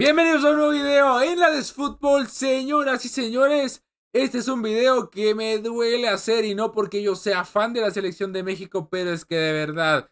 Bienvenidos a un nuevo video en la Desfútbol, señoras y señores. Este es un video que me duele hacer y no porque yo sea fan de la selección de México, pero es que de verdad,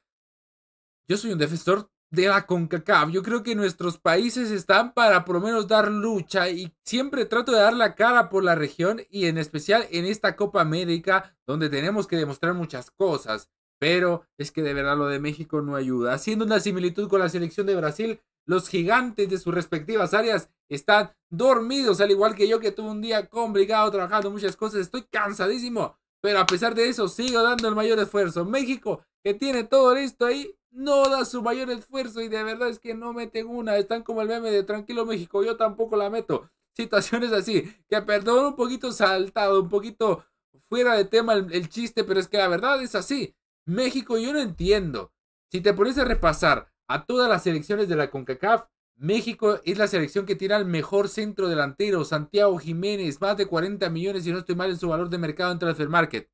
yo soy un defensor de la CONCACAF. Yo creo que nuestros países están para por lo menos dar lucha y siempre trato de dar la cara por la región y en especial en esta Copa América donde tenemos que demostrar muchas cosas. Pero es que de verdad lo de México no ayuda. Haciendo una similitud con la selección de Brasil, los gigantes de sus respectivas áreas están dormidos, al igual que yo que tuve un día complicado trabajando muchas cosas. Estoy cansadísimo, pero a pesar de eso sigo dando el mayor esfuerzo. México, que tiene todo esto ahí, no da su mayor esfuerzo y de verdad es que no meten una. Están como el meme de Tranquilo México, yo tampoco la meto. Situaciones así, que perdón, un poquito saltado, un poquito fuera de tema el, el chiste, pero es que la verdad es así. México, yo no entiendo. Si te pones a repasar a todas las selecciones de la CONCACAF. México es la selección que tiene al mejor centro delantero, Santiago Jiménez, más de 40 millones, y no estoy mal, en su valor de mercado en Transfer Market.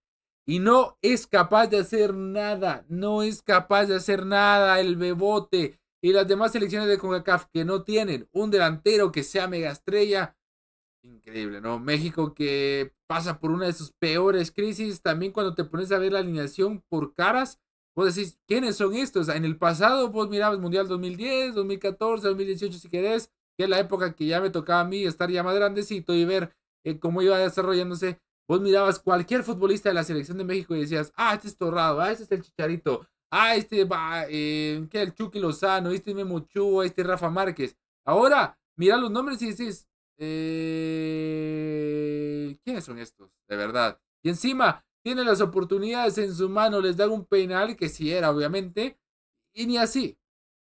Y no es capaz de hacer nada, no es capaz de hacer nada el bebote y las demás selecciones de CONCACAF que no tienen un delantero que sea mega estrella. Increíble, ¿no? México que pasa por una de sus peores crisis. También cuando te pones a ver la alineación por caras, Vos decís, ¿quiénes son estos? En el pasado vos mirabas Mundial 2010, 2014, 2018 si querés, que es la época que ya me tocaba a mí estar ya más grandecito y ver eh, cómo iba desarrollándose. Vos mirabas cualquier futbolista de la selección de México y decías, ah, este es Torrado, ah, este es el Chicharito, ah, este va, eh, el Chucky Lozano, este es Memo este es Rafa Márquez. Ahora, mira los nombres y decís, eh, ¿quiénes son estos? De verdad. Y encima, tiene las oportunidades en su mano, les da un penal, que sí era, obviamente, y ni así,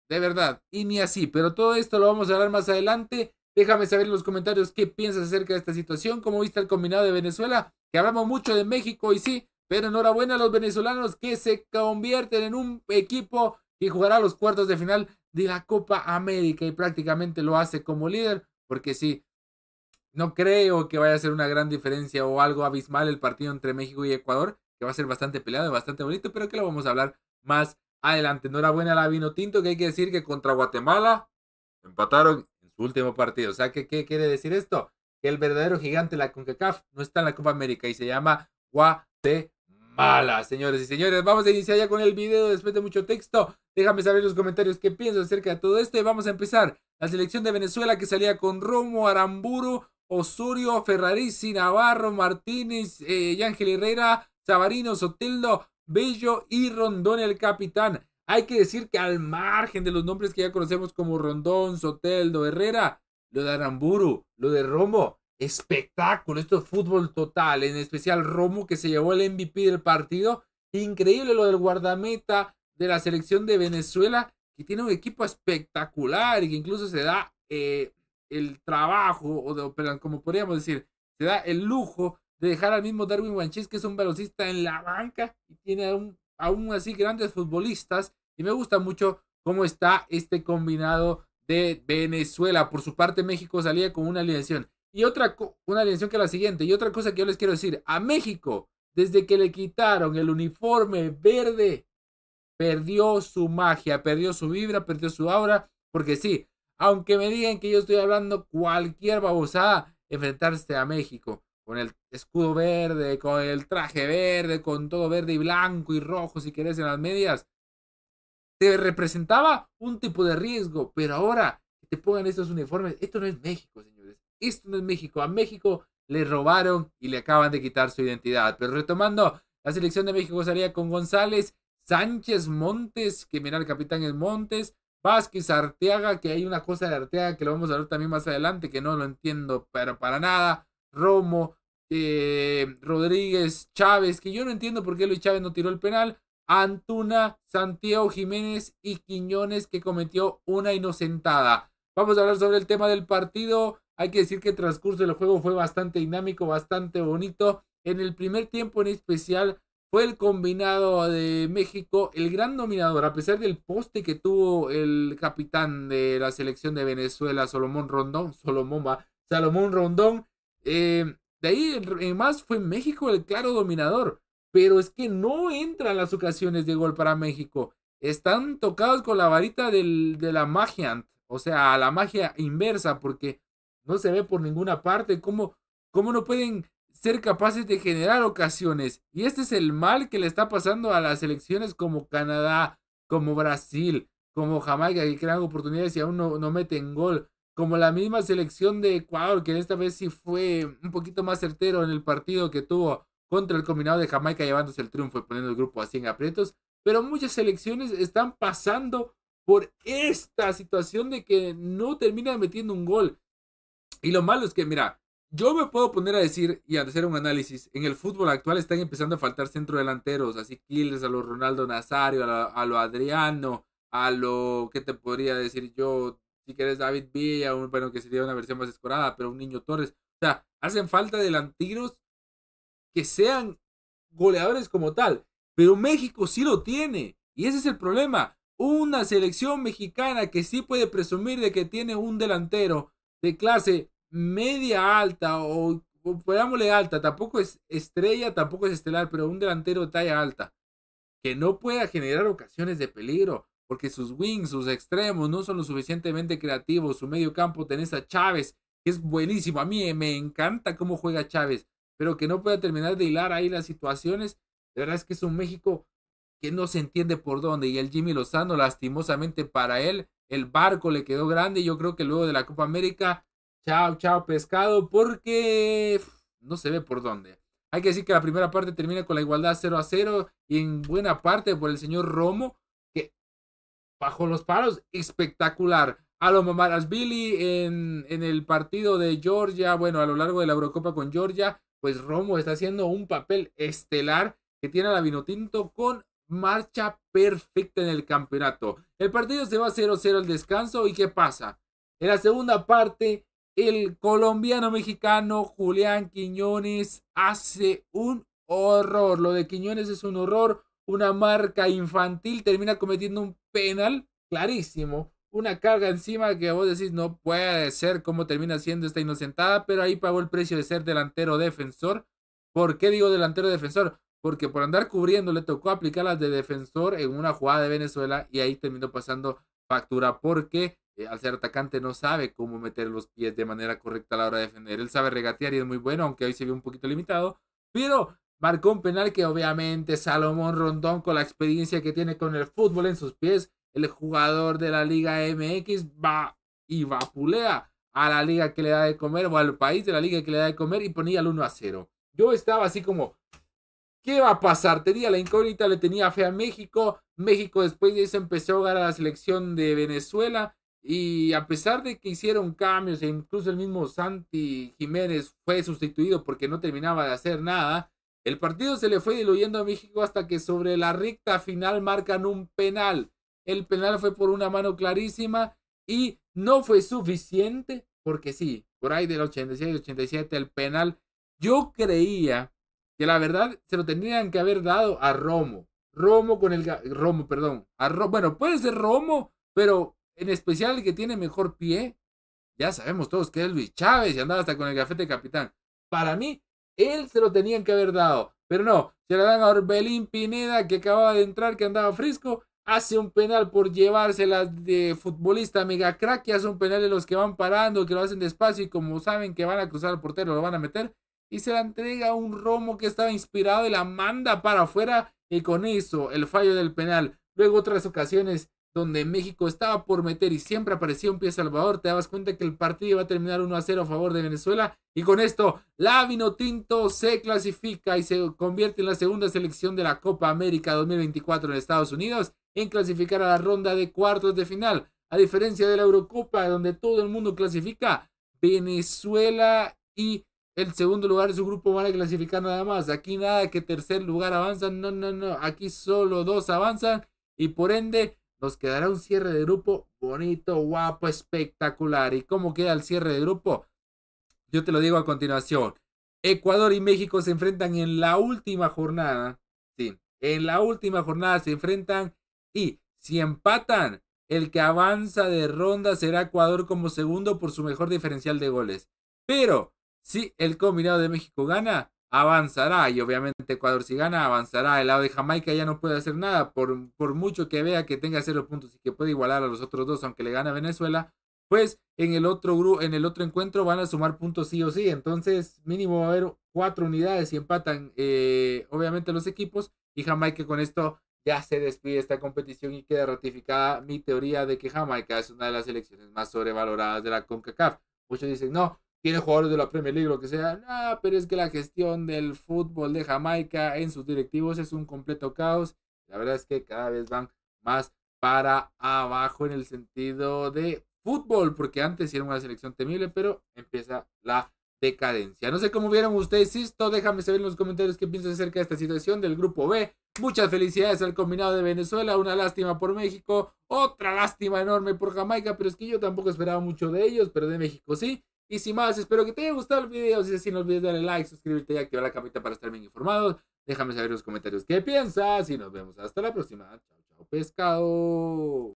de verdad, y ni así, pero todo esto lo vamos a hablar más adelante. Déjame saber en los comentarios qué piensas acerca de esta situación, cómo viste el combinado de Venezuela, que hablamos mucho de México y sí, pero enhorabuena a los venezolanos que se convierten en un equipo que jugará los cuartos de final de la Copa América y prácticamente lo hace como líder, porque sí, no creo que vaya a ser una gran diferencia o algo abismal el partido entre México y Ecuador, que va a ser bastante peleado, y bastante bonito, pero que lo vamos a hablar más adelante. Enhorabuena a la Vino Tinto, que hay que decir que contra Guatemala empataron en su último partido. O sea, ¿qué, qué quiere decir esto? Que el verdadero gigante, la CONCACAF, no está en la Copa América y se llama Guatemala. Señores y señores, vamos a iniciar ya con el video después de mucho texto. Déjame saber en los comentarios qué piensas acerca de todo esto y vamos a empezar. La selección de Venezuela que salía con Romo, Aramburu, Osurio, Ferrari, Navarro, Martínez, eh, Herrera, Sabarino, Soteldo, Bello y Rondón el capitán. Hay que decir que al margen de los nombres que ya conocemos como Rondón, Soteldo, Herrera, lo de Aramburu, lo de Romo, espectáculo, esto es fútbol total, en especial Romo que se llevó el MVP del partido, increíble lo del guardameta de la selección de Venezuela, que tiene un equipo espectacular y que incluso se da eh, el trabajo, o como podríamos decir, se da el lujo de dejar al mismo Darwin Wanchis, que es un velocista en la banca y tiene aún, así grandes futbolistas. Y me gusta mucho cómo está este combinado de Venezuela. Por su parte, México salía con una alineación. Y otra, una alineación que es la siguiente. Y otra cosa que yo les quiero decir. A México, desde que le quitaron el uniforme verde, perdió su magia, perdió su vibra, perdió su aura. Porque sí, aunque me digan que yo estoy hablando cualquier babosada, enfrentarse a México con el escudo verde, con el traje verde, con todo verde y blanco y rojo, si querés, en las medias, te representaba un tipo de riesgo, pero ahora que te pongan estos uniformes, esto no es México, señores, esto no es México, a México le robaron y le acaban de quitar su identidad. Pero retomando, la selección de México salía con González, Sánchez Montes, que mira, el capitán es Montes, Vázquez, Arteaga, que hay una cosa de Arteaga que lo vamos a ver también más adelante, que no lo entiendo, pero para nada. Romo, eh, Rodríguez, Chávez, que yo no entiendo por qué Luis Chávez no tiró el penal. Antuna, Santiago Jiménez y Quiñones, que cometió una inocentada. Vamos a hablar sobre el tema del partido. Hay que decir que el transcurso del juego fue bastante dinámico, bastante bonito. En el primer tiempo en especial, fue el combinado de México el gran dominador, a pesar del poste que tuvo el capitán de la selección de Venezuela, Solomón Rondón, Solomón, Salomón Rondón. Eh, de ahí en más fue México el claro dominador, pero es que no entran las ocasiones de gol para México. Están tocados con la varita de la magia, o sea, la magia inversa, porque no se ve por ninguna parte. cómo no pueden ser capaces de generar ocasiones. Y este es el mal que le está pasando a las selecciones como Canadá, como Brasil, como Jamaica, que crean oportunidades y aún no, meten gol. Como la misma selección de Ecuador, que esta vez sí fue un poquito más certero en el partido que tuvo contra el combinado de Jamaica, llevándose el triunfo y poniendo el grupo así en aprietos. Pero muchas selecciones están pasando por esta situación de que no terminan metiendo un gol. Y lo malo es que, mira, yo me puedo poner a decir y a hacer un análisis. En el fútbol actual están empezando a faltar centrodelanteros, así killers a lo Ronaldo Nazario, a lo, Adriano, a lo ¿qué te podría decir yo, si quieres David Villa, un, bueno, que sería una versión más escorada, pero un niño Torres. O sea, hacen falta delanteros que sean goleadores como tal. Pero México sí lo tiene. Y ese es el problema. Una selección mexicana que sí puede presumir de que tiene un delantero de clase media alta o, o alta, tampoco es estrella, tampoco es estelar, pero un delantero de talla alta que no pueda generar ocasiones de peligro porque sus wings, sus extremos no son lo suficientemente creativos, su medio campo tenés a Chávez que es buenísimo, a mí me encanta cómo juega Chávez, pero que no pueda terminar de hilar ahí las situaciones, de verdad es que es un México que no se entiende por dónde. Y el Jimmy Lozano, lastimosamente para él, el barco le quedó grande. Yo creo que luego de la Copa América Chao, chao, pescado, porque no se ve por dónde. Hay que decir que la primera parte termina con la igualdad 0 a 0 y en buena parte por el señor Romo, que bajo los paros, espectacular. A lo mamaras Billy en, en el partido de Georgia, bueno, a lo largo de la Eurocopa con Georgia, pues Romo está haciendo un papel estelar que tiene a la Vinotinto con marcha perfecta en el campeonato. El partido se va 0-0 al descanso y ¿qué pasa? En la segunda parte, el colombiano mexicano Julián Quiñones hace un horror. Lo de Quiñones es un horror. Una marca infantil termina cometiendo un penal clarísimo. Una carga encima que vos decís no puede ser como termina siendo esta inocentada, pero ahí pagó el precio de ser delantero defensor. ¿Por qué digo delantero defensor? Porque por andar cubriendo le tocó aplicar las de defensor en una jugada de Venezuela y ahí terminó pasando factura porque eh, al ser atacante no sabe cómo meter los pies de manera correcta a la hora de defender. Él sabe regatear y es muy bueno, aunque hoy se vio un poquito limitado, pero marcó un penal que obviamente Salomón Rondón, con la experiencia que tiene con el fútbol en sus pies, el jugador de la Liga MX va y vapulea a la liga que le da de comer o al país de la liga que le da de comer y ponía el 1 a 0. Yo estaba así como, ¿qué va a pasar? Tenía la incógnita, le tenía fe a México. México después de eso empezó a jugar a la selección de Venezuela y a pesar de que hicieron cambios, e incluso el mismo Santi Jiménez fue sustituido porque no terminaba de hacer nada, el partido se le fue diluyendo a México hasta que sobre la recta final marcan un penal. El penal fue por una mano clarísima y no fue suficiente porque sí, por ahí del 86-87 el penal. Yo creía que la verdad se lo tendrían que haber dado a Romo. Romo con el... Romo, perdón. A bueno, puede ser Romo, pero en especial el que tiene mejor pie, ya sabemos todos que es Luis Chávez y andaba hasta con el gafete capitán. Para mí, él se lo tenían que haber dado. Pero no, se la dan a Orbelín Pineda que acababa de entrar, que andaba frisco. Hace un penal por llevársela de futbolista mega crack y hace un penal de los que van parando, que lo hacen despacio y como saben que van a cruzar al portero, lo van a meter. Y se la entrega a un Romo que estaba inspirado y la manda para afuera. Y con eso, el fallo del penal. Luego otras ocasiones donde México estaba por meter y siempre aparecía un pie salvador, te dabas cuenta que el partido iba a terminar 1 a 0 a favor de Venezuela y con esto la Tinto se clasifica y se convierte en la segunda selección de la Copa América 2024 en Estados Unidos en clasificar a la ronda de cuartos de final. A diferencia de la Eurocopa, donde todo el mundo clasifica, Venezuela y el segundo lugar de su grupo van a clasificar nada más. Aquí nada que tercer lugar avanzan, no, no, no. Aquí solo dos avanzan y por ende nos quedará un cierre de grupo bonito, guapo, espectacular. ¿Y cómo queda el cierre de grupo? Yo te lo digo a continuación. Ecuador y México se enfrentan en la última jornada. Sí, en la última jornada se enfrentan y si empatan, el que avanza de ronda será Ecuador como segundo por su mejor diferencial de goles. Pero si el combinado de México gana, avanzará y obviamente Ecuador si gana avanzará. El lado de Jamaica ya no puede hacer nada, por, por mucho que vea que tenga cero puntos y que puede igualar a los otros dos, aunque le gane a Venezuela, pues en el otro grupo en el otro encuentro van a sumar puntos sí o sí. Entonces, mínimo va a haber cuatro unidades y empatan eh, obviamente los equipos. Y Jamaica con esto ya se despide esta competición y queda ratificada mi teoría de que Jamaica es una de las selecciones más sobrevaloradas de la CONCACAF. Muchos dicen, no, tiene jugadores de la Premier League, lo que sea. Ah, pero es que la gestión del fútbol de Jamaica en sus directivos es un completo caos. La verdad es que cada vez van más para abajo en el sentido de fútbol, porque antes era una selección temible, pero empieza la decadencia. No sé cómo vieron ustedes esto, déjame saber en los comentarios qué piensas acerca de esta situación del grupo B. Muchas felicidades al combinado de Venezuela, una lástima por México, otra lástima enorme por Jamaica, pero es que yo tampoco esperaba mucho de ellos, pero de México sí y sin más, espero que te haya gustado el video. Si es así, no olvides darle like, suscribirte y activar la campanita para estar bien informados. Déjame saber en los comentarios qué piensas y nos vemos hasta la próxima. Chao, chao, pescado.